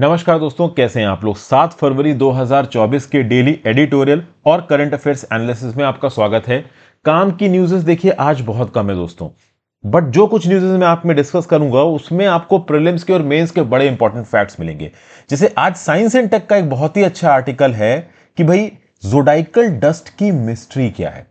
नमस्कार दोस्तों कैसे हैं आप लोग 7 फरवरी 2024 के डेली एडिटोरियल और करंट अफेयर्स एनालिसिस में आपका स्वागत है काम की न्यूज़ेस देखिए आज बहुत कम है दोस्तों बट जो कुछ न्यूज़ेस मैं आप में डिस्कस करूंगा उसमें आपको प्रिलिम्स के और मेंस के बड़े इंपॉर्टेंट फैक्ट्स मिलेंगे जैसे आज साइंस एंड टेक का एक बहुत ही अच्छा आर्टिकल है कि भाई जोडाइकल डस्ट की मिस्ट्री क्या है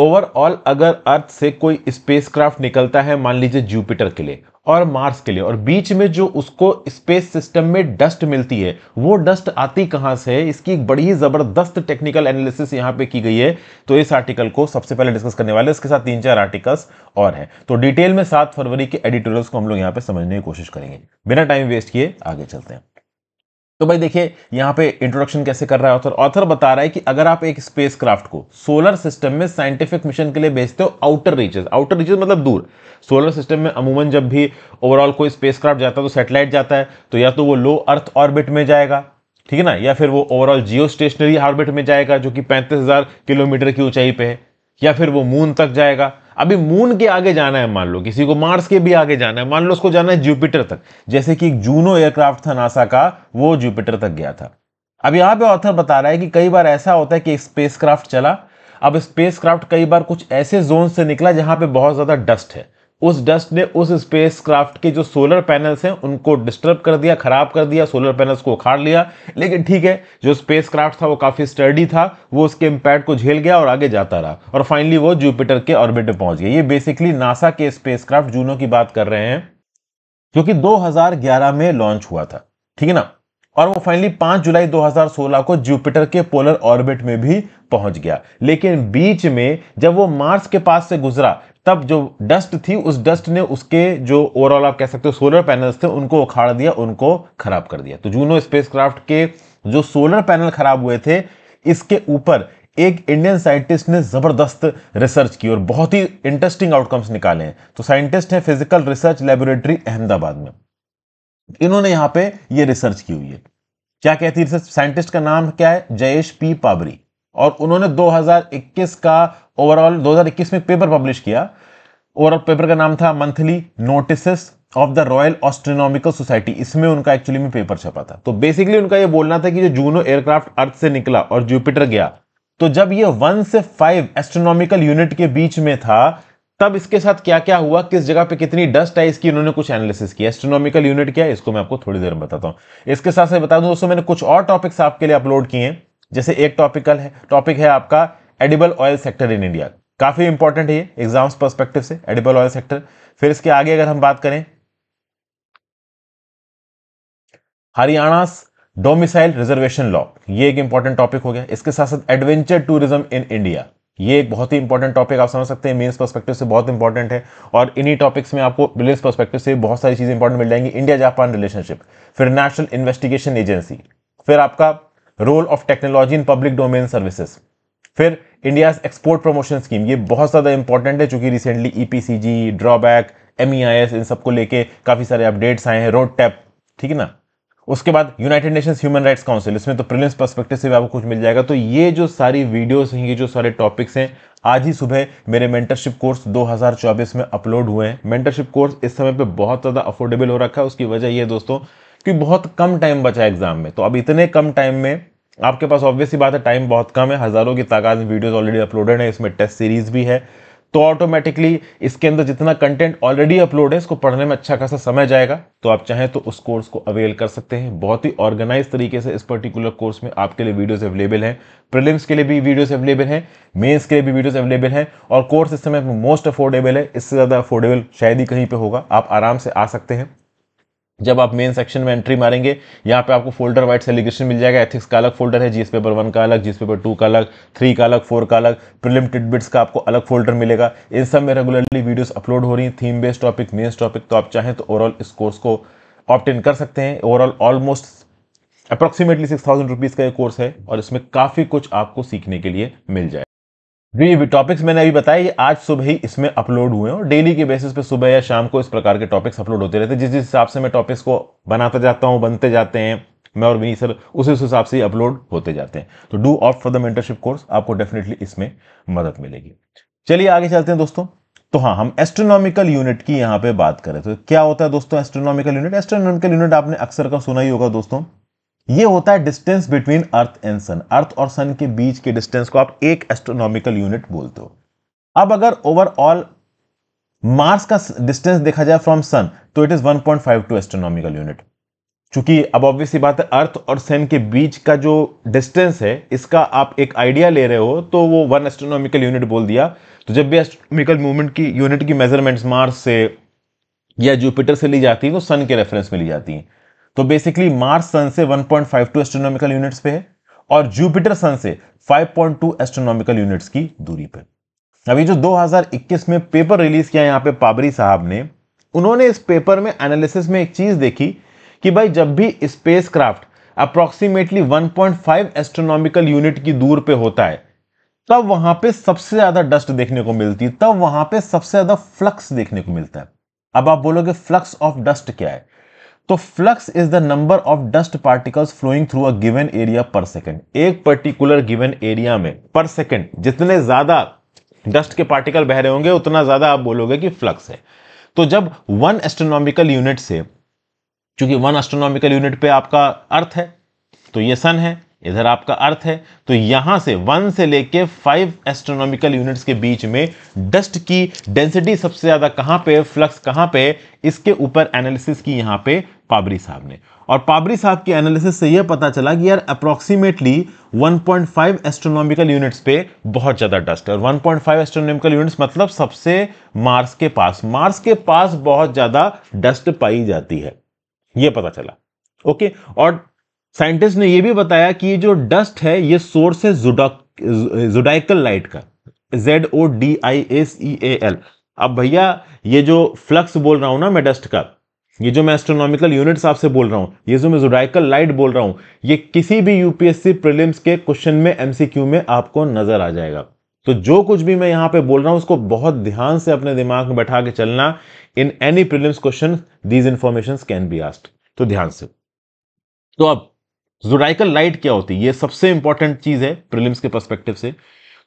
ओवरऑल अगर अर्थ से कोई स्पेसक्राफ्ट निकलता है मान लीजिए जुपिटर के लिए और मार्स के लिए और बीच में जो उसको स्पेस सिस्टम में डस्ट मिलती है वो डस्ट आती कहां से है इसकी एक बड़ी ही ज़बरदस्त टेक्निकल एनालिसिस यहां पे की गई है तो इस आर्टिकल को सबसे पहले डिस्कस करने वाले इसके साथ तीन चार आर्टिकल्स और हैं तो डिटेल में सात फरवरी के एडिटोरियल्स को हम लोग यहां पर समझने की कोशिश करेंगे बिना टाइम वेस्ट किए आगे चलते हैं तो भाई देखिए यहाँ पे इंट्रोडक्शन कैसे कर रहा है ऑथर ऑथर बता रहा है कि अगर आप एक स्पेसक्राफ्ट को सोलर सिस्टम में साइंटिफिक मिशन के लिए भेजते हो आउटर रीचेस आउटर रीचेस मतलब दूर सोलर सिस्टम में अमूमन जब भी ओवरऑल कोई स्पेसक्राफ्ट जाता है तो सेटेलाइट जाता है तो या तो वो लो अर्थ ऑर्बिट में जाएगा ठीक है ना या फिर वो ओवरऑल जियो स्टेशनरी ऑर्बिट में जाएगा जो कि पैंतीस किलोमीटर की ऊंचाई पर है या फिर वो मून तक जाएगा अभी मून के आगे जाना है मान लो किसी को मार्स के भी आगे जाना है मान लो उसको जाना है जुपिटर तक जैसे कि एक जूनो एयरक्राफ्ट था नासा का वो जुपिटर तक गया था अब यहाँ पे ऑथर बता रहा है कि कई बार ऐसा होता है कि स्पेसक्राफ्ट चला अब स्पेसक्राफ्ट कई बार कुछ ऐसे जोन से निकला जहाँ पे बहुत ज़्यादा डस्ट है उस डस्ट ने उस स्पेस क्राफ्ट के जो सोलर पैनल्स हैं उनको डिस्टर्ब कर दिया खराब कर दिया सोलर पैनल्स को उखाड़ लिया लेकिन ठीक है जो स्पेस क्राफ्ट था वो काफ़ी स्टर्डी था वो उसके इम्पैक्ट को झेल गया और आगे जाता रहा और फाइनली वो जुपिटर के ऑर्बिट में पहुंच गया ये बेसिकली नासा के स्पेस क्राफ्ट जूनो की बात कर रहे हैं जो कि 2011 में लॉन्च हुआ था ठीक है ना और वो फाइनली 5 जुलाई 2016 को जुपिटर के पोलर ऑर्बिट में भी पहुंच गया लेकिन बीच में जब वो मार्स के पास से गुजरा तब जो डस्ट थी उस डस्ट ने उसके जो ओवरऑल आप कह सकते हो सोलर पैनल्स थे उनको उखाड़ दिया उनको खराब कर दिया तो जूनो स्पेसक्राफ्ट के जो सोलर पैनल खराब हुए थे इसके ऊपर एक इंडियन साइंटिस्ट ने ज़बरदस्त रिसर्च की और बहुत ही इंटरेस्टिंग आउटकम्स निकाले हैं तो साइंटिस्ट है फिजिकल रिसर्च लेबोरेटरी अहमदाबाद में इन्होंने यहां पे ये रिसर्च की हुई है क्या कहती है साइंटिस्ट का नाम क्या है जयेश पी पाबरी और उन्होंने 2021 का ओवरऑल 2021 में पेपर पब्लिश किया ओवरऑल पेपर का नाम था monthly notice of the royal astronomical society इसमें उनका एक्चुअली में पेपर छपा था तो बेसिकली उनका ये बोलना था कि जो जूनो एयरक्राफ्ट अर्थ से निकला और जुपिटर गया तो जब ये वन से फाइव एस्ट्रोनॉमिकल यूनिट के बीच में था तब इसके साथ क्या क्या हुआ किस जगह पे कितनी डस्ट आई इसकी उन्होंने कुछ एनालिसिस किया एस्ट्रोनॉमिकल यूनिट क्या है इसको मैं आपको थोड़ी देर में बताता हूँ इसके साथ से बता दूं दोस्तों मैंने कुछ और टॉपिक्स आपके लिए अपलोड किए हैं जैसे एक टॉपिकल है टॉपिक है आपका edible oil sector in India काफ़ी इंपॉर्टेंट है ये एग्जाम्स परस्पेक्टिव से एडिबल ऑयल सेक्टर फिर इसके आगे अगर हम बात करें हरियाणा डोमिसाइल रिजर्वेशन लॉ ये एक इंपॉर्टेंट टॉपिक हो गया इसके साथ साथ एडवेंचर टूरिज्म इन इंडिया ये एक बहुत ही इंपॉर्टेंट टॉपिक आप समझ सकते हैं मेन्स पर्सपेक्टिव से बहुत इंपॉर्टेंट है और इन्हीं टॉपिक्स में आपको बिलियस पर्सपेक्टिव से बहुत सारी चीज़ें इंपॉर्टेंट मिल जाएंगी इंडिया जापान रिलेशनशिप फिर नेशनल इन्वेस्टिगेशन एजेंसी फिर आपका role of technology in public domain services फिर इंडिया एक्सपोर्ट प्रमोशन स्कीम ये बहुत ज़्यादा इंपॉर्टेंट है चूँकि recently E P C G drawback M E I S इन सबको लेके काफ़ी सारे अपडेट्स आए हैं रोड टैप ठीक है ना उसके बाद United Nations human rights council इसमें तो प्रिलिम्स पर्सपेक्टिव से भी आपको कुछ मिल जाएगा तो ये जो सारी वीडियोस हैं ये जो सारे टॉपिक्स हैं आज ही सुबह मेरे मेंटरशिप कोर्स 2024 में अपलोड हुए हैं मेंटरशिप कोर्स इस समय पे बहुत ज़्यादा अफोर्डेबल हो रखा है उसकी वजह यह दोस्तों कि बहुत कम टाइम बचा एग्जाम में तो अब इतने कम टाइम में आपके पास ऑब्वियसली बात है टाइम बहुत कम है हज़ारों की तादाद में वीडियोज़ ऑलरेडी अपलोडेड है इसमें टेस्ट सीरीज़ भी है तो ऑटोमेटिकली इसके अंदर जितना कंटेंट ऑलरेडी अपलोड है इसको पढ़ने में अच्छा खासा समय जाएगा तो आप चाहें तो उस कोर्स को अवेल कर सकते हैं बहुत ही ऑर्गेनाइज तरीके से इस पर्टिकुलर कोर्स में आपके लिए वीडियोस अवेलेबल हैं प्रीलिम्स के लिए भी वीडियोस अवेलेबल हैं मेंस के लिए भी वीडियोज़ अवेलेबल हैं और कोर्स इस समय मोस्ट अफोर्डेबल है इससे ज़्यादा अफोर्डेबल शायद ही कहीं पर होगा आप आराम से आ सकते हैं जब आप मेन सेक्शन में एंट्री मारेंगे यहाँ पे आपको फोल्डर वाइड सेलिग्रेशन मिल जाएगा एथिक्स का अलग फोल्डर है जीएस पेपर वन का अलग जीएस पेपर टू का अलग थ्री का अलग फोर का अलग प्रिलिम टिडबिट्स का आपको अलग फोल्डर मिलेगा इन सब में रेगुलरली वीडियोस अपलोड हो रही हैं theme based topic mains topic तो आप चाहें तो ओवरऑल इस कोर्स को ऑप्टेन कर सकते हैं overall almost approximately six thousand rupees का ये कोर्स है और इसमें काफ़ी कुछ आपको सीखने के लिए मिल जाए जी टॉपिक्स मैंने अभी बताया ये आज सुबह ही इसमें अपलोड हुए हैं और डेली के बेसिस पे सुबह या शाम को इस प्रकार के टॉपिक्स अपलोड होते रहते हैं जिस जिस हिसाब से मैं टॉपिक्स को बनाता जाता हूँ बनते जाते हैं मैं और विनी सर उसी उस हिसाब से ही अपलोड होते जाते हैं तो do opt for the mentorship course आपको डेफिनेटली इसमें मदद मिलेगी चलिए आगे चलते हैं दोस्तों तो हाँ हम एस्ट्रोनॉमिकल यूनिट की यहाँ पे बात करें तो क्या होता है दोस्तों एस्ट्रोनॉमिकल यूनिट एस्ट्रोनॉमिकल यूनिट आपने अक्सर का सुना ही होगा दोस्तों ये होता है distance between earth and sun earth और सन के बीच के डिस्टेंस को आप एक एस्ट्रोनॉमिकल यूनिट बोलते हो अब अगर ओवरऑल मार्स का डिस्टेंस देखा जाए फ्रॉम सन तो इट इज 1.52 एस्ट्रोनॉमिकल यूनिट चूंकि अब ऑब्वियसली बात है अर्थ और सन के बीच का जो डिस्टेंस है इसका आप एक आइडिया ले रहे हो तो वो वन एस्ट्रोनॉमिकल यूनिट बोल दिया तो जब भी एस्ट्रोनॉमिकल मूवमेंट की यूनिट की मेजरमेंट्स मार्स से या जुपिटर से ली जाती है तो सन के रेफरेंस में ली जाती हैं तो बेसिकली मार्स सन से 1.52 एस्ट्रोनॉमिकल यूनिट्स पे है और जुपिटर सन से 5.2 एस्ट्रोनॉमिकल यूनिट्स की दूरी पे अभी जो 2021 में पेपर रिलीज किया यहाँ पे पाबरी साहब ने उन्होंने इस पेपर में एनालिसिस में एक चीज देखी कि भाई जब भी spacecraft approximately one astronomical unit की दूर पे होता है तब वहां पे सबसे ज्यादा डस्ट देखने को मिलती है तब वहां पे सबसे ज्यादा फ्लक्स देखने को मिलता है अब आप बोलोगे फ्लक्स ऑफ डस्ट क्या है तो flux is the number of dust particles flowing through a given area per second एक पर्टिकुलर गिवन एरिया में पर सेकेंड जितने ज्यादा डस्ट के पार्टिकल बह रहे होंगे उतना ज्यादा आप बोलोगे कि फ्लक्स है तो जब वन एस्ट्रोनॉमिकल यूनिट से चूंकि वन एस्ट्रोनॉमिकल यूनिट पे आपका अर्थ है तो ये सन है इधर आपका अर्थ है तो यहां से वन से लेके फाइव एस्ट्रोनॉमिकल यूनिट्स के बीच में डस्ट की डेंसिटी सबसे ज्यादा कहां पे फ्लक्स कहां पे इसके ऊपर एनालिसिस की यहां पे पाबरी साहब ने और पाबरी साहब के एनालिसिस से यह पता चला कि यार अप्रोक्सीमेटली 1.5 एस्ट्रोनॉमिकल यूनिट्स पे बहुत ज़्यादा डस्ट है और 1.5 एस्ट्रोनॉमिकल यूनिट्स मतलब सबसे मार्स के पास मार्स के पास बहुत ज़्यादा डस्ट पाई जाती है यह पता चला ओके और साइंटिस्ट ने यह भी बताया कि ये जो डस्ट है ये सोर्स है जुडाइकल लाइट का Z O D I S E A L अब भैया ये जो फ्लक्स बोल रहा हूं ना मैं डस्ट का ये जो मैं एस्ट्रोनॉमिकल यूनिट्स आपसे बोल रहा हूँ ये जो मैं जुडाइकल लाइट बोल रहा हूँ ये किसी भी यूपीएससी प्रिलिम्स के क्वेश्चन में एमसीक्यू में आपको नजर आ जाएगा तो जो कुछ भी मैं यहाँ पे बोल रहा हूँ उसको बहुत ध्यान से अपने दिमाग में बैठा के चलना in any prelims question these information can be asked तो ध्यान से तो अब जोराइकल लाइट क्या होती है ये सबसे इंपॉर्टेंट चीज है प्रिलिम्स के परस्पेक्टिव से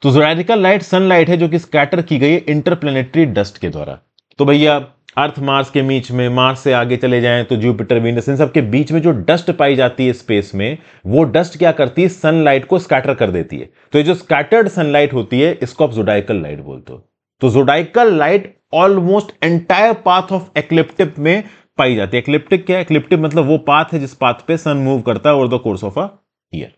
तो जोराइकल लाइट सनलाइट है जो कि स्कैटर की गई है इंटरप्लेनेटरी डस्ट के द्वारा तो भैया अर्थ मार्स के बीच में मार्स से आगे चले जाएं तो जुपिटर वीनस इन सबके बीच में जो डस्ट पाई जाती है स्पेस में वो डस्ट क्या करती है सनलाइट को स्कैटर कर देती है तो ये जो स्कैटर्ड सनलाइट होती है इसको आप जोडाइकल लाइट बोलते हो तो zodiacal light almost entire path of ecliptic में पाई जाती है एक्लिप्टिक क्या है एक्लिप्टिक मतलब वो पाथ है जिस पाथ पे सन मूव करता है over the course of a year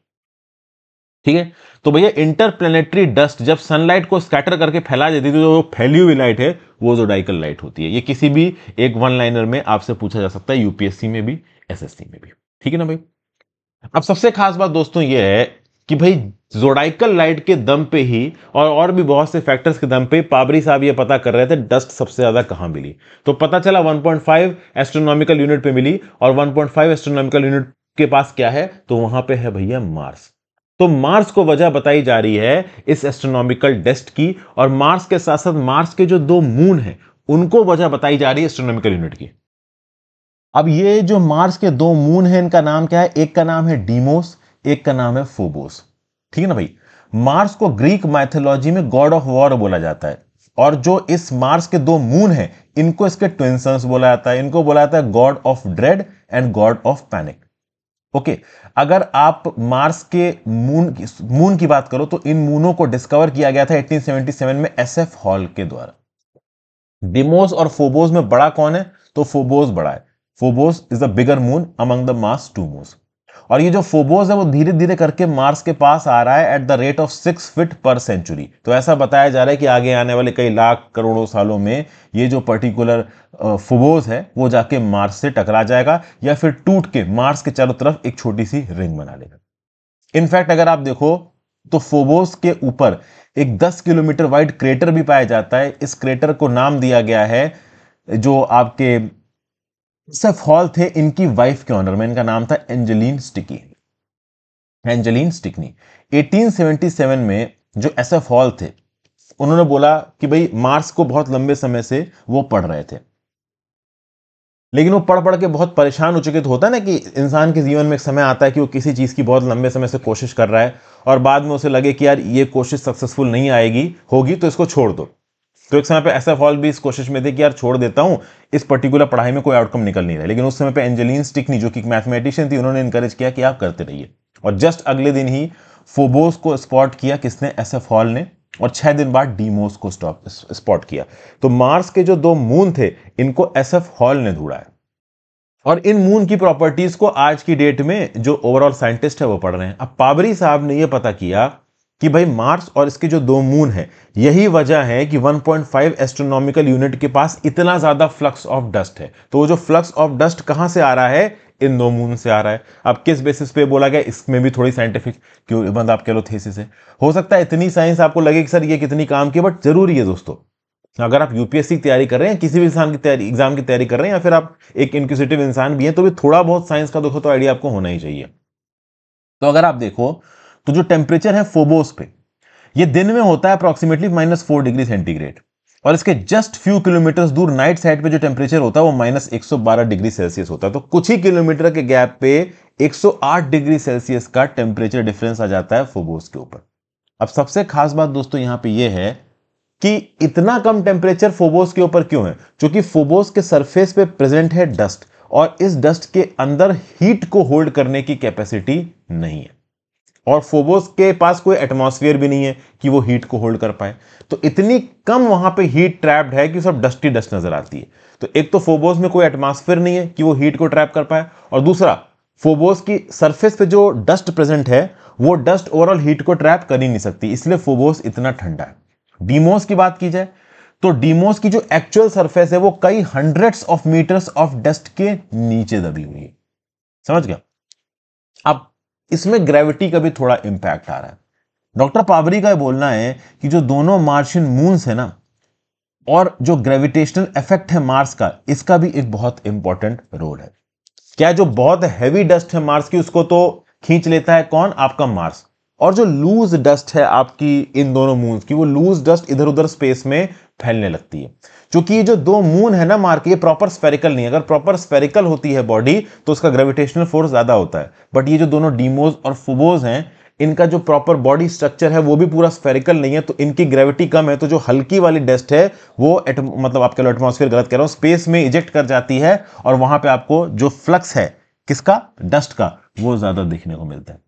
ठीक है तो भैया इंटरप्लेनेटरी डस्ट जब सनलाइट को स्कैटर करके फैला देती है तो जो फैली हुई लाइट है वो जो डाइकल लाइट होती है ये किसी भी एक वन लाइनर में आपसे पूछा जा सकता है यूपीएससी में भी एसएससी में भी ठीक है ना भाई अब सबसे खास बात दोस्तों ये है कि भाई जोडाइकल लाइट के दम पे ही और और भी बहुत से फैक्टर्स के दम पे पाबरी साहब ये पता कर रहे थे डस्ट सबसे ज़्यादा कहाँ मिली तो पता चला 1.5 एस्ट्रोनॉमिकल यूनिट पे मिली और 1.5 एस्ट्रोनॉमिकल यूनिट के पास क्या है तो वहां पे है भैया मार्स तो मार्स को वजह बताई जा रही है इस एस्ट्रोनॉमिकल डस्ट की और मार्स के साथ साथ मार्स के जो दो मून हैं उनको वजह बताई जा रही है एस्ट्रोनॉमिकल यूनिट की अब ये जो मार्स के दो मून हैं इनका नाम क्या है एक का नाम है डीमोस एक का नाम है फोबोस ठीक है ना भाई मार्स को ग्रीक मैथोलॉजी में गॉड ऑफ वॉर बोला जाता है और जो इस मार्स के दो मून हैं इनको इसके ट्विन बोला जाता है इनको बोला जाता है god of dread and god of panic okay अगर आप मार्स के मून की मून की बात करो तो इन मूनों को डिस्कवर किया गया था 1877 में एसएफ हॉल के द्वारा डिमोस और फोबोस में बड़ा कौन है तो फोबोस बड़ा है Phobos is the bigger moon among the Mars two moons और ये जो फोबोस है वो धीरे धीरे करके मार्स के पास आ रहा है at the rate of six feet per century तो ऐसा बताया जा रहा है कि आगे आने वाले कई लाख करोड़ों सालों में ये जो पर्टिकुलर फोबोस है वो जाके मार्स से टकरा जाएगा या फिर टूट के मार्स के चारों तरफ एक छोटी सी रिंग बना लेगा इनफैक्ट अगर आप देखो तो फोबोस के ऊपर एक 10 किलोमीटर वाइड क्रेटर भी पाया जाता है इस क्रेटर को नाम दिया गया है जो आपके सेफ हॉल थे इनकी वाइफ के ऑनर में इनका नाम था एंजेलिन स्टिकी एंजेलिन स्टिकनी 1877 में जो एस एफ हॉल थे उन्होंने बोला कि भाई मार्क्स को बहुत लंबे समय से वो पढ़ रहे थे लेकिन वो पढ़ पढ़ के बहुत परेशान हो चुके तो होता है ना कि इंसान के जीवन में एक समय आता है कि वो किसी चीज़ की बहुत लंबे समय से कोशिश कर रहा है और बाद में उसे लगे कि यार ये कोशिश सक्सेसफुल नहीं आएगी होगी तो इसको छोड़ दो तो एक समय पे एस एफ हॉल भी इस कोशिश में थे कि यार छोड़ देता हूँ इस पर्टिकुलर पढ़ाई में कोई आउटकम निकल नहीं रहा लेकिन उस समय पे एंजेलिन स्टिकनी जो कि मैथमेटिशियन थी उन्होंने इनकरेज किया कि आप करते रहिए और जस्ट अगले दिन ही फोबोस को स्पॉट किया किसने एस एफ हॉल ने और छह दिन बाद डीमोस को स्टॉप स्पॉट किया तो मार्स के जो दो मून थे इनको एस एफ हॉल ने ढूंढा है और इन मून की प्रॉपर्टीज़ को आज की डेट में जो ओवरऑल साइंटिस्ट है वो पढ़ रहे हैं अब पाबरी साहब ने ये पता किया कि भाई मार्स और इसके जो दो मून है यही वजह है कि 1.5 एस्ट्रोनॉमिकल यूनिट के पास इतना ज़्यादा फ्लक्स ऑफ डस्ट है तो वो जो फ्लक्स ऑफ डस्ट कहाँ से आ रहा है इन दो मून से आ रहा है अब किस बेसिस पे बोला गया इसमें भी थोड़ी साइंटिफिक क्यों मतलब आप कह लो थीसिस है हो सकता है इतनी साइंस आपको लगे कि सर ये कितनी काम की बट जरूरी है दोस्तों अगर आप यूपीएससी की तैयारी कर रहे हैं किसी भी इंसान की तैयारी एग्जाम की तैयारी कर रहे हैं या फिर आप एक इंक्यूसिटिव इंसान भी हैं तो भी थोड़ा बहुत साइंस का दोस्तों तो आइडिया आपको होना ही चाहिए तो अगर आप देखो तो जो टेम्परेचर है फोबोस पे ये दिन में होता है approximately minus four degree centigrade और इसके जस्ट फ्यू किलोमीटर दूर नाइट साइड पे जो टेम्परेचर होता है वो माइनस एक सौ बारह डिग्री सेल्सियस होता है तो कुछ ही किलोमीटर के गैप पे एक सौ आठ डिग्री सेल्सियस का टेम्परेचर डिफरेंस आ जाता है फोबोस के ऊपर अब सबसे खास बात दोस्तों यहां पे यह है कि इतना कम टेम्परेचर फोबोस के ऊपर क्यों है क्योंकि फोबोस के सरफेस पे प्रेजेंट है डस्ट और इस डस्ट के अंदर हीट को होल्ड करने की कैपेसिटी नहीं है और फोबोस के पास कोई एटमॉस्फेयर भी नहीं है कि वो हीट को होल्ड कर पाए तो इतनी कम वहां पे हीट ट्रैप्ड है कि सब डस्टी डस्ट नज़र आती है तो एक तो फोबोस में कोई एटमॉस्फेयर नहीं है कि वो हीट को ट्रैप कर पाए और दूसरा फोबोस की सरफेस पे जो डस्ट प्रेजेंट है वो डस्ट ओवरऑल हीट को ट्रैप कर ही नहीं सकती इसलिए फोबोस इतना ठंडा है डीमोस की बात की जाए तो डीमोस की जो एक्चुअल सरफेस है वो कई hundreds of metres of dust के नीचे दबी हुई है समझ गया अब इसमें ग्रेविटी का भी थोड़ा इंपैक्ट आ रहा है डॉक्टर पावरी का बोलना है कि जो दोनों मार्शियन मून्स है ना और जो ग्रेविटेशनल इफेक्ट है मार्स का इसका भी एक बहुत इंपॉर्टेंट रोल है क्या जो बहुत हैवी डस्ट है मार्स की उसको तो खींच लेता है कौन आपका मार्स और जो लूज डस्ट है आपकी इन दोनों मून्स की वो लूज डस्ट इधर उधर स्पेस में फैलने लगती है क्योंकि ये जो दो मून है ना मार्क ये प्रॉपर स्पेरिकल नहीं है अगर प्रॉपर स्पेरिकल होती है बॉडी तो उसका ग्रेविटेशनल फोर्स ज्यादा होता है बट ये जो दोनों डीमोज और फुबोज हैं इनका जो प्रॉपर बॉडी स्ट्रक्चर है वो भी पूरा स्फेरिकल नहीं है तो इनकी ग्रेविटी कम है तो जो हल्की वाली डस्ट है वो एट, मतलब आपके लो एटमोसफियर गलत कह रहा हूँ स्पेस में इजेक्ट कर जाती है और वहां पे आपको जो फ्लक्स है किसका डस्ट का वो ज्यादा देखने को मिलता है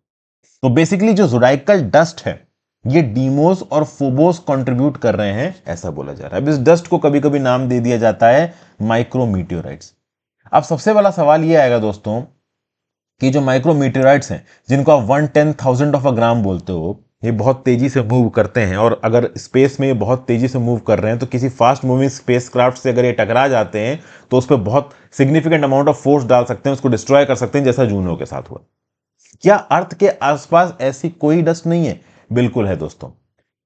तो बेसिकली जो जोडाइकल डस्ट है ये डीमोस और फोबोस कंट्रीब्यूट कर रहे हैं ऐसा बोला जा रहा है अब इस डस्ट को कभी कभी नाम दे दिया जाता है माइक्रोमीटियोराइट्स अब सबसे बड़ा सवाल ये आएगा दोस्तों कि जो माइक्रोमीटियोराइट्स हैं जिनको आप one ten thousand of a gram बोलते हो ये बहुत तेजी से मूव करते हैं और अगर स्पेस में ये बहुत तेजी से मूव कर रहे हैं तो किसी फास्ट मूविंग स्पेस क्राफ्ट से अगर ये टकरा जाते हैं तो उस पर बहुत सिग्निफिकेंट अमाउंट ऑफ फोर्स डाल सकते हैं उसको डिस्ट्रॉय कर सकते हैं जैसा जूनो के साथ हुआ क्या अर्थ के आसपास ऐसी कोई डस्ट नहीं है बिल्कुल है दोस्तों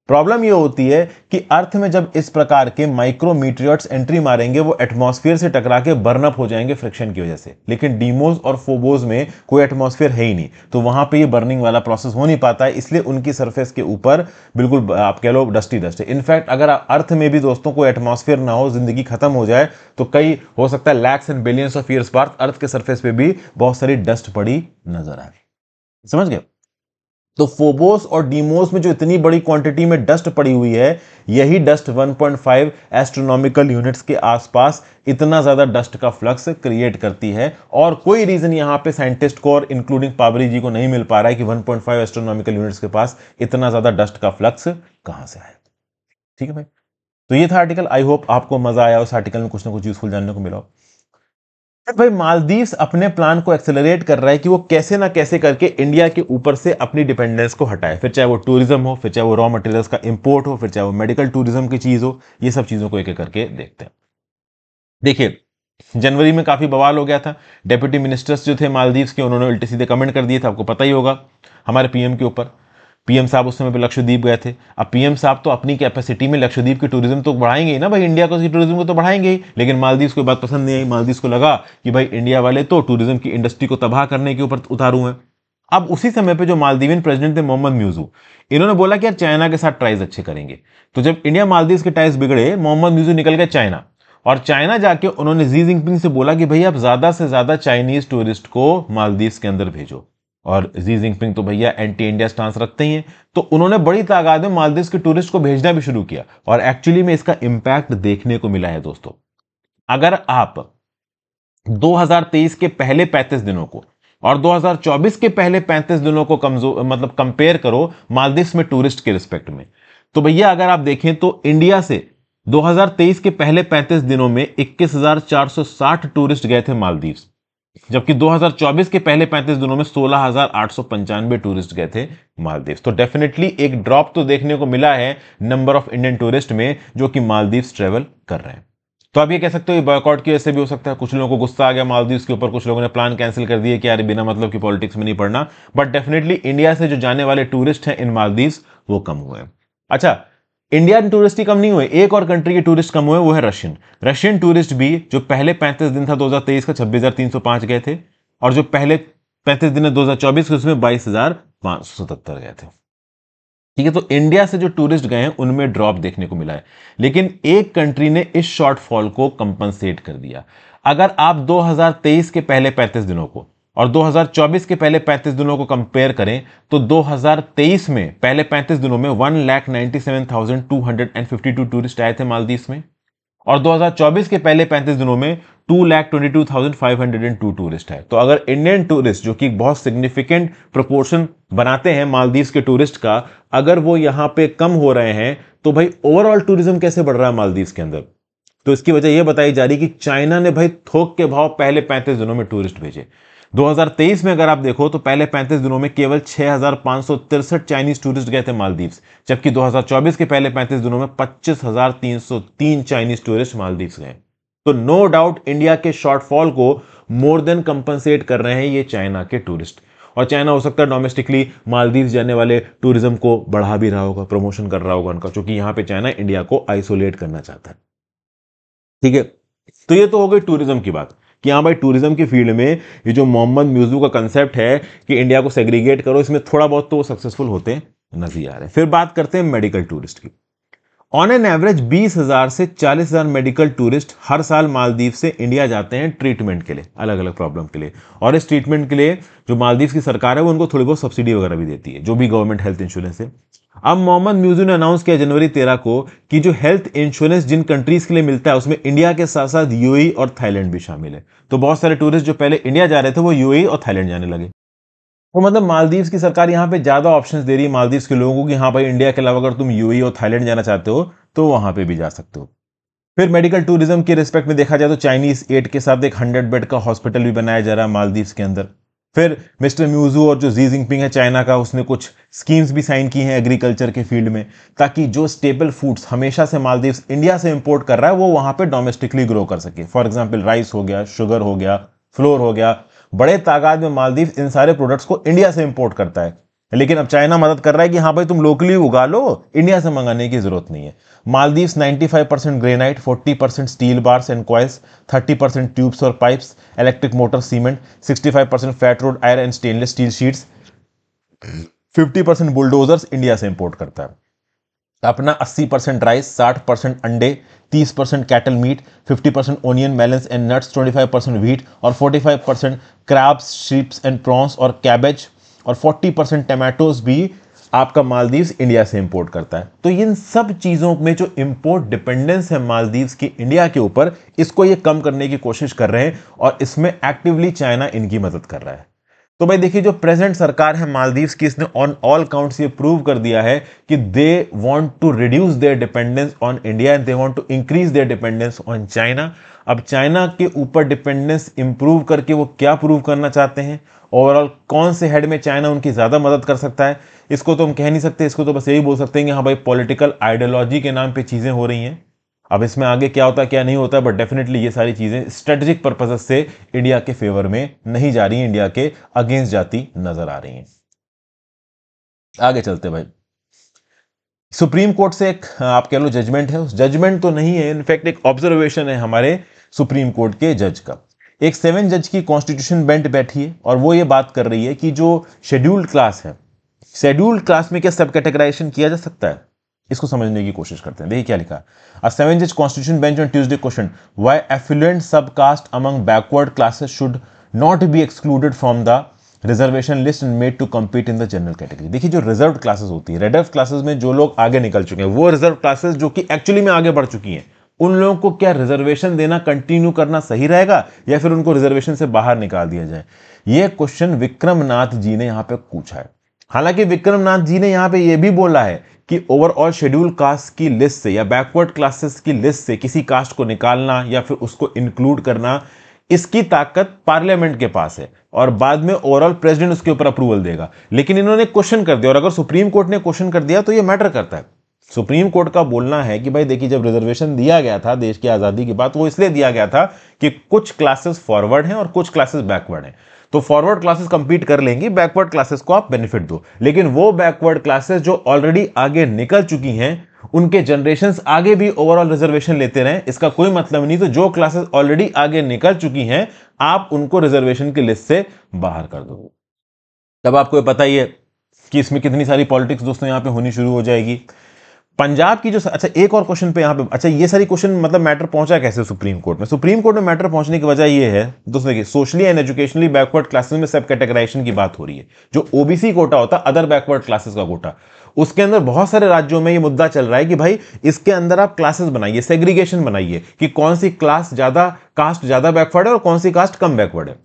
प्रॉब्लम ये होती है कि अर्थ में जब इस प्रकार के माइक्रोमीट्रियट्स एंट्री मारेंगे वो एटमॉस्फेयर से टकरा के बर्न अप हो जाएंगे फ्रिक्शन की वजह से लेकिन डीमोज और फोबोज में कोई एटमॉस्फेयर है ही नहीं तो वहां पे ये बर्निंग वाला प्रोसेस हो नहीं पाता है इसलिए उनकी सरफेस के ऊपर बिल्कुल आप कह लो डस्टी डस्ट है इनफैक्ट अगर अर्थ में भी दोस्तों कोई एटमोसफियर ना हो जिंदगी खत्म हो जाए तो कई हो सकता है lakhs and billions of years बाद अर्थ के सर्फेस पे भी बहुत सारी डस्ट पड़ी नजर आए समझ गए तो फोबोस और डीमोस में जो इतनी बड़ी क्वांटिटी में डस्ट पड़ी हुई है यही डस्ट 1.5 एस्ट्रोनॉमिकल यूनिट्स के आसपास इतना ज़्यादा डस्ट का फ्लक्स क्रिएट करती है और कोई रीज़न यहां पे साइंटिस्ट को और इंक्लूडिंग पाबरी जी को नहीं मिल पा रहा है कि 1.5 एस्ट्रोनॉमिकल यूनिट्स के पास इतना ज़्यादा डस्ट का फ्लक्स कहां से आया ठीक है भाई तो यह था आर्टिकल आई होप आपको मज़ा आया उस आर्टिकल में कुछ ना कुछ यूजफुल जानने को मिला भाई मालदीव्स अपने प्लान को एक्सेलरेट कर रहा है कि वो कैसे ना कैसे करके इंडिया के ऊपर से अपनी डिपेंडेंस को हटाए फिर चाहे वो टूरिज्म हो फिर चाहे वो रॉ मटेरियल्स का इंपोर्ट हो फिर चाहे वो मेडिकल टूरिज्म की चीज़ हो ये सब चीज़ों को एक एक करके देखते हैं देखिए जनवरी में काफ़ी बवाल हो गया था डेप्यूटी मिनिस्टर्स जो थे मालदीव्स के उन्होंने उल्टे सीधे कमेंट कर दिए थे आपको पता ही होगा हमारे पीएम के ऊपर पीएम साहब उस समय पर लक्षद्वीप गए थे अब पीएम साहब तो अपनी कैपेसिटी में लक्षद्वीप की टूरिज्म तो बढ़ाएंगे ही ना भाई इंडिया को टूरिज्म को तो बढ़ाएंगे ही लेकिन मालदीव्स को बात पसंद नहीं आई मालदीव को लगा कि भाई इंडिया वाले तो टूरिज्म की इंडस्ट्री को तबाह करने के ऊपर उतारू हैं अब उसी समय पर जो मालदीवियन प्रेसिडेंट थे मोहम्मद म्यूजू इन्होंने बोला कि यार चाइना के साथ ट्राइज अच्छे करेंगे तो जब इंडिया मालदीव के टाइज बिगड़े मोहम्मद म्यूजू निकल गए चाइना और चाइना जाके उन्होंने जी जिनपिंग से बोला कि भाई आप ज़्यादा से ज़्यादा चाइनीज़ टूरिस्ट को मालदीव के अंदर भेजो और जी जिंगपिंग तो भैया एंटी इंडिया स्टांस रखते ही हैं तो उन्होंने बड़ी तादाद में मालदीव के टूरिस्ट को भेजना भी शुरू किया और एक्चुअली में इसका इम्पैक्ट देखने को मिला है दोस्तों अगर आप 2023 के पहले 35 दिनों को और 2024 के पहले 35 दिनों को कमजोर मतलब कंपेयर करो मालदीव में टूरिस्ट के रिस्पेक्ट में तो भैया अगर आप देखें तो इंडिया से 2023 के पहले 35 दिनों में 21,460 टूरिस्ट गए थे मालदीव्स जबकि 2024 के पहले 35 दिनों में सोलह टूरिस्ट गए थे मालदीव तो डेफिनेटली एक ड्रॉप तो देखने को मिला है नंबर ऑफ इंडियन टूरिस्ट में जो कि मालदीव ट्रेवल कर रहे हैं तो आप ये कह सकते हो बॉयकॉट की वजह से भी हो सकता है कुछ लोगों को गुस्सा आ गया मालदीव के ऊपर कुछ लोगों ने प्लान कैंसिल कर दिए कि यार बिना मतलब की पॉलिटिक्स में नहीं पढ़ना बट डेफिनेटली इंडिया से जो जाने वाले टूरिस्ट हैं इन मालदीव वो कम हुए हैं अच्छा इंडियन टूरिस्ट ही कम नहीं हुए एक और कंट्री के टूरिस्ट कम हुए वो है रशियन रशियन टूरिस्ट भी जो पहले 35 दिन था 2023 का 26,305 गए थे और जो पहले 35 दिन है 2024 के उसमें 22,577 गए थे ठीक है तो इंडिया से जो टूरिस्ट गए हैं उनमें ड्रॉप देखने को मिला है लेकिन एक कंट्री ने इस शॉर्टफॉल को कंपनसेट कर दिया अगर आप 2023 के पहले 35 दिनों को और 2024 के पहले 35 दिनों को कंपेयर करें तो 2023 में पहले 35 दिनों में one lakh ninety seven thousand two hundred and fifty two tourist आए थे मालदीव में और 2024 के पहले 35 दिनों में two lakh twenty two thousand five hundred and two tourist है तो अगर इंडियन टूरिस्ट जो कि बहुत सिग्निफिकेंट प्रोपोर्शन बनाते हैं मालदीव के टूरिस्ट का अगर वो यहाँ पे कम हो रहे हैं तो भाई ओवरऑल टूरिज्म कैसे बढ़ रहा है मालदीव के अंदर तो इसकी वजह यह बताई जा रही कि चाइना ने भाई थोक के भाव पहले 35 दिनों में टूरिस्ट भेजे 2023 में अगर आप देखो तो पहले 35 दिनों में केवल छः चाइनीज टूरिस्ट गए थे मालदीव्स जबकि 2024 के पहले 35 दिनों में 25,303 चाइनीज टूरिस्ट मालदीव गए तो नो डाउट इंडिया के शॉर्टफॉल को मोर देन कंपनसेट कर रहे हैं ये चाइना के टूरिस्ट और चाइना हो सकता है डोमेस्टिकली मालदीव जाने वाले टूरिज्म को बढ़ा भी रहा होगा प्रमोशन कर रहा होगा उनका क्योंकि यहाँ पे चाइना इंडिया को आइसोलेट करना चाहता है ठीक है तो ये तो हो गई टूरिज्म की बात कि हाँ भाई टूरिज्म की फील्ड में ये जो मोहम्मद म्यूजू का कंसेप्ट है कि इंडिया को सेग्रीगेट करो इसमें थोड़ा बहुत तो वो सक्सेसफुल होते नजर आ रहे फिर बात करते हैं मेडिकल टूरिस्ट की ऑन एन एवरेज बीस हजार से चालीस हजार मेडिकल टूरिस्ट हर साल मालदीव से इंडिया जाते हैं ट्रीटमेंट के लिए अलग अलग प्रॉब्लम के लिए और इस ट्रीटमेंट के लिए जो मालदीव की सरकार है वो उनको थोड़ी बहुत सब्सिडी वगैरह भी देती है जो भी गवर्नमेंट हेल्थ इंश्योरेंस है अब मोहम्मद म्यूजू ने अनाउंस किया जनवरी तेरह को कि जो हेल्थ इंश्योरेंस जिन कंट्रीज के लिए मिलता है उसमें इंडिया के साथ साथ यूएई और थाईलैंड भी शामिल है तो बहुत सारे टूरिस्ट जो पहले इंडिया जा रहे थे वो यूएई e और थाईलैंड जाने लगे तो मतलब मालदीव्स की सरकार यहाँ पे ज़्यादा ऑप्शंस दे रही है मालदीव्स के लोगों को कि हाँ भाई इंडिया के अलावा अगर तुम यू e और थाईलैंड जाना चाहते हो तो वहाँ पे भी जा सकते हो फिर मेडिकल टूरिज्म के रिस्पेक्ट में देखा जाए तो चाइनीज एड के साथ एक हंड्रेड बेड का हॉस्पिटल भी बनाया जा रहा है मालदीव्स के अंदर फिर मिस्टर म्यूजू और जो जी जिंगपिंग है चाइना का उसने कुछ स्कीम्स भी साइन की हैं एग्रीकल्चर के फील्ड में ताकि जो स्टेबल फूड्स हमेशा से मालदीव्स इंडिया से इंपोर्ट कर रहा है वो वहाँ पे डोमेस्टिकली ग्रो कर सके फॉर एग्जांपल राइस हो गया शुगर हो गया फ्लोर हो गया बड़े तादाद में मालदीव इन सारे प्रोडक्ट्स को इंडिया से इम्पोर्ट करता है लेकिन अब चाइना मदद कर रहा है कि हाँ भाई तुम लोकली उगा लो इंडिया से मंगाने की जरूरत नहीं है Maldives 95 percent granite 40 percent steel bars and coils 30 percent tubes और pipes electric motor cement 65 percent flat rolled iron and stainless steel sheets 50 percent bulldozers India से इंपोर्ट करता है अपना 80 परसेंट राइस साठ परसेंट अंडे 30 percent cattle meat 50 percent onion melons and nuts 25 percent wheat और 45 percent crabs shrimps and prawns और cabbage और 40 percent tomatoes भी आपका मालदीव्स इंडिया से इंपोर्ट करता है तो इन सब चीज़ों में जो इंपोर्ट डिपेंडेंस है मालदीव्स की इंडिया के ऊपर इसको ये कम करने की कोशिश कर रहे हैं और इसमें एक्टिवली चाइना इनकी मदद कर रहा है तो भाई देखिए जो प्रेजेंट सरकार है मालदीव्स की इसने ऑन ऑल काउंट्स ये प्रूव कर दिया है कि they want to reduce their dependence on India and they want to increase their dependence on China अब चाइना के ऊपर डिपेंडेंस इम्प्रूव करके वो क्या प्रूव करना चाहते हैं ओवरऑल कौन से हेड में चाइना उनकी ज़्यादा मदद कर सकता है इसको तो हम कह नहीं सकते इसको तो बस यही बोल सकते हैं कि हाँ भाई पॉलिटिकल आइडियोलॉजी के नाम पे चीज़ें हो रही हैं अब इसमें आगे क्या होता है क्या नहीं होता बट डेफिनेटली ये सारी चीज़ें स्ट्रेटेजिक पर्पजेज से इंडिया के फेवर में नहीं जा रही इंडिया के अगेंस्ट जाती नज़र आ रही हैं आगे चलते भाई सुप्रीम कोर्ट से एक आप कह लो जजमेंट है उस जजमेंट तो नहीं है इनफैक्ट एक ऑब्जर्वेशन है हमारे सुप्रीम कोर्ट के जज का एक सेवन जज की कॉन्स्टिट्यूशन बेंट बैठी है और वो ये बात कर रही है कि जो शेड्यूल्ड क्लास है शेड्यूल्ड क्लास में क्या सब कैटेगराइजेशन किया जा सकता है इसको समझने की कोशिश करते हैं देखिए क्या लिखा अ सेवन जज constitution bench on Tuesday question why affluent sub caste among backward classes should not be excluded from the reservation list made to compete in the general category देखिए जो रिजर्व क्लासेस होती है रेडर्व classes में जो लोग आगे निकल चुके हैं वो रिजर्व क्लासेस जो कि एक्चुअली में आगे बढ़ चुकी हैं उन लोगों को क्या रिजर्वेशन देना कंटिन्यू करना सही रहेगा या फिर उनको रिजर्वेशन से बाहर निकाल दिया जाए ये क्वेश्चन विक्रमनाथ जी ने यहाँ पे पूछा है हालांकि विक्रमनाथ जी ने यहाँ पे ये भी बोला है कि ओवरऑल शेड्यूल कास्ट की लिस्ट से या बैकवर्ड क्लासेस की लिस्ट से किसी कास्ट को निकालना या फिर उसको इंक्लूड करना इसकी ताकत पार्लियामेंट के पास है और बाद में ओवरऑल प्रेसिडेंट उसके ऊपर अप्रूवल देगा लेकिन इन्होंने क्वेश्चन कर दिया और अगर सुप्रीम कोर्ट ने क्वेश्चन कर दिया तो ये मैटर करता है सुप्रीम कोर्ट का बोलना है कि भाई देखिए जब रिजर्वेशन दिया गया था देश की आज़ादी के बाद वो इसलिए दिया गया था कि कुछ क्लासेस फॉरवर्ड हैं और कुछ क्लासेस बैकवर्ड हैं तो फॉरवर्ड क्लासेस कंपीट कर लेंगी बैकवर्ड क्लासेस को आप बेनिफिट दो लेकिन वो बैकवर्ड क्लासेस जो ऑलरेडी आगे निकल चुकी हैं उनके जनरेशन आगे भी ओवरऑल रिजर्वेशन लेते रहें इसका कोई मतलब नहीं तो जो क्लासेस ऑलरेडी आगे निकल चुकी हैं आप उनको रिजर्वेशन की लिस्ट से बाहर कर दो तब आपको पता ही है कि इसमें कितनी सारी पॉलिटिक्स दोस्तों यहाँ पे होनी शुरू हो जाएगी पंजाब की जो अच्छा एक और क्वेश्चन पे यहाँ पे अच्छा ये सारी क्वेश्चन मतलब मैटर पहुंचा कैसे सुप्रीम कोर्ट में सुप्रीम कोर्ट में मैटर पहुंचने की वजह ये है दोस्तों देखिए socially and educationally backward classes में सब कैटेगराइजेशन की बात हो रही है जो ओबीसी कोटा होता है अदर बैकवर्ड क्लासेस का कोटा उसके अंदर बहुत सारे राज्यों में ये मुद्दा चल रहा है कि भाई इसके अंदर आप क्लासेस बनाइए सेग्रीगेशन बनाइए कि कौन सी क्लास ज्यादा कास्ट ज्यादा बैकवर्ड है और कौन सी कास्ट कम बैकवर्ड है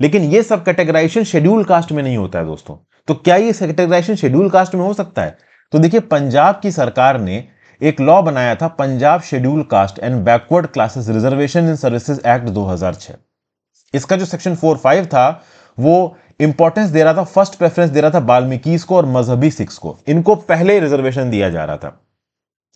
लेकिन ये सब कैटेगराइजेशन शेड्यूल कास्ट में नहीं होता है दोस्तों तो क्या ये कैटेगराइजेशन शेड्यूल कास्ट में हो सकता है तो देखिए पंजाब की सरकार ने एक लॉ बनाया था Punjab schedule caste and backward classes reservation in services act 2006 इसका जो सेक्शन 45 था वो इंपॉर्टेंस दे रहा था फर्स्ट प्रेफरेंस दे रहा था बाल्मीकि को और मजहबी सिक्स को इनको पहले रिजर्वेशन दिया जा रहा था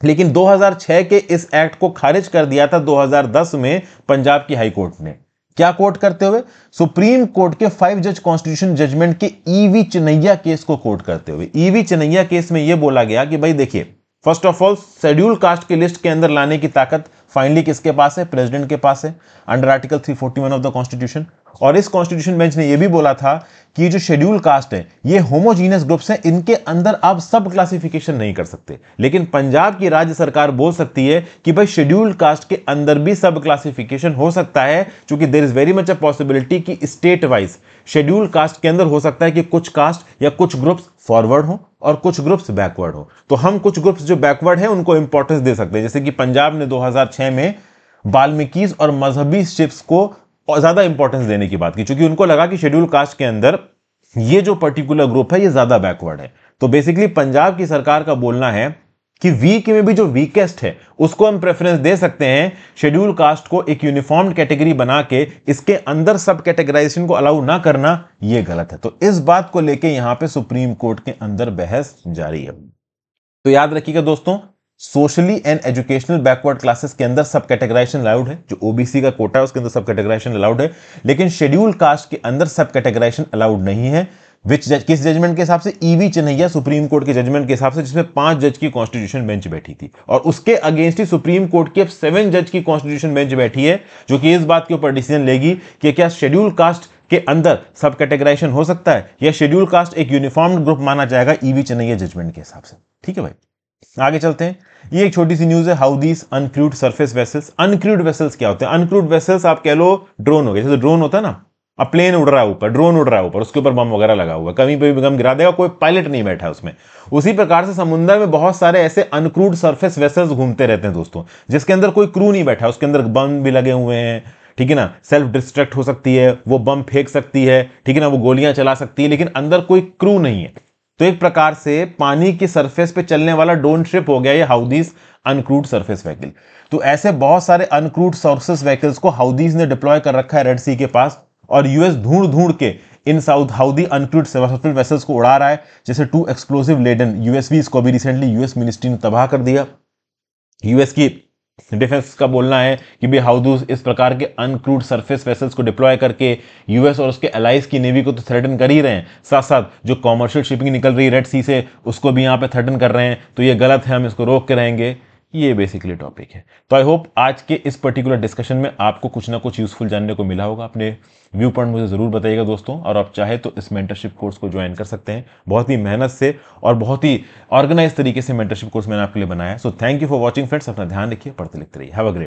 लेकिन 2006 के इस एक्ट को खारिज कर दिया था 2010 में पंजाब की हाईकोर्ट ने क्या कोर्ट करते हुए सुप्रीम कोर्ट के फाइव जज कॉन्स्टिट्यूशन जजमेंट के ईवी चनैया केस को कोर्ट करते हुए ईवी चनैया केस में यह बोला गया कि भाई देखिए first of all schedule caste की लिस्ट के अंदर लाने की ताकत फाइनली किसके पास है प्रेसिडेंट के पास है under article 341 of the constitution और इस कॉन्स्टिट्यूशन बेंच ने यह भी बोला था कि जो शेड्यूल कास्ट है ये होमोजीनियस ग्रुप्स हैं इनके अंदर आप सब क्लासिफिकेशन नहीं कर सकते लेकिन पंजाब की राज्य सरकार बोल सकती है कि भाई शेड्यूल कास्ट के अंदर भी सब क्लासिफिकेशन हो सकता है क्योंकि there is very much a possibility कि स्टेट वाइज शेड्यूल कास्ट के अंदर हो सकता है कि कुछ कास्ट या कुछ ग्रुप्स फॉरवर्ड हो और कुछ ग्रुप्स बैकवर्ड हो तो हम कुछ ग्रुप्स जो बैकवर्ड है उनको इंपॉर्टेंस दे सकते हैं जैसे कि पंजाब ने दो में बाल्मीकि और मजहबी शिप्स को और ज़्यादा इंपॉर्टेंस देने की बात की चूंकि उनको लगा कि शेड्यूल कास्ट के अंदर ये जो पर्टिकुलर ग्रुप है ये ज़्यादा बैकवर्ड है तो बेसिकली पंजाब की सरकार का बोलना है कि वीक में भी जो वीकेस्ट है उसको हम प्रेफरेंस दे सकते हैं शेड्यूल कास्ट को एक यूनिफॉर्म कैटेगरी बना के इसके अंदर सब कैटेगराइजेशन को अलाउ ना करना यह गलत है तो इस बात को लेके यहां पे सुप्रीम कोर्ट के अंदर बहस जारी है तो याद रखिएगा दोस्तों socially and educational backward classes के अंदर सब कैटेगराइजेशन अलाउड है जो ओबीसी का कोटा है उसके अंदर सब कैटेगराइजेशन अलाउड है लेकिन शेड्यूल कास्ट के अंदर सब कैटेगराइजेशन अलाउड नहीं है विच जज किस जजमेंट के हिसाब से ईवी चन्हैया सुप्रीम कोर्ट के जजमेंट के हिसाब से जिसमें पांच जज की कॉन्स्टिट्यूशन बेंच बैठी थी और उसके अगेंस्ट ही सुप्रीम कोर्ट की अब सेवन जज की कॉन्स्टिट्यूशन बेंच बैठी है जो कि इस बात के ऊपर डिसीजन लेगी कि क्या शेड्यूल कास्ट के अंदर सब कैटेगराइजेशन हो सकता है या शेड्यूल कास्ट एक यूनिफॉर्म ग्रुप माना जाएगा ईवी चन्हैया जजमेंट के हिसाब से ठीक है भाई आगे चलते हैं ये एक छोटी सी न्यूज़ है Houthis uncrewed surface vessels uncrewed vessels क्या होते हैं अनक्रूड वेसल्स आप कह लो ड्रोन हो गए जैसे ड्रोन होता है ना अब प्लेन उड़ रहा है ऊपर ड्रोन उड़ रहा है ऊपर उसके ऊपर बम वगैरह लगा हुआ कहीं पर भी बम गिरा देगा कोई पायलट नहीं बैठा उसमें उसी प्रकार से समुद्र में बहुत सारे ऐसे अनक्रूड सर्फेस वेसल्स घूमते रहते हैं दोस्तों जिसके अंदर कोई क्रू नहीं बैठा उसके अंदर बम भी लगे हुए हैं ठीक है ना सेल्फ डिस्ट्रैक्ट हो सकती है वो बम फेंक सकती है ठीक है ना वो गोलियां चला सकती है लेकिन अंदर कोई क्रू नहीं है तो एक प्रकार से पानी की सरफेस पे चलने वाला डोन ट्रिप हो गया ये हाउदीज अनक्रूड सरफेस व्हीकल तो ऐसे बहुत सारे अनक्रूड सर्फेस व्हीकल्स को हाउदीज ने डिप्लॉय कर रखा है रेड सी के पास और यूएस ढूंढ ढूंढ के इन south Houthi uncrewed surface vessels को उड़ा रहा है जैसे टू एक्सप्लोसिव लेडन यूएसवी इसको भी रिसेंटली यूएस मिनिस्ट्री ने तबाह कर दिया यूएस की डिफेंस का बोलना है कि भाई हाउदूस इस प्रकार के अनक्रूड सरफेस वेसल्स को डिप्लॉय करके यूएस और उसके अलाइज की नेवी को तो थ्रेटन कर ही रहे हैं साथ साथ जो कॉमर्शियल शिपिंग निकल रही है रेड सी से उसको भी यहाँ पे थ्रेटन कर रहे हैं तो ये गलत है हम इसको रोक के रहेंगे ये बेसिकली टॉपिक है तो आई होप आज के इस पर्टिकुलर डिस्कशन में आपको कुछ ना कुछ यूज़फुल जानने को मिला होगा अपने व्यू पॉइंट मुझे ज़रूर बताइएगा दोस्तों और आप चाहे तो इस मेंटरशिप कोर्स को ज्वाइन कर सकते हैं बहुत ही मेहनत से और बहुत ही ऑर्गेनाइज तरीके से मेंटरशिप कोर्स मैंने आपके लिए बनाया so thank you for watching friends अपना ध्यान रखिए पढ़ते लिखते रहिए हैव अ ग्रेट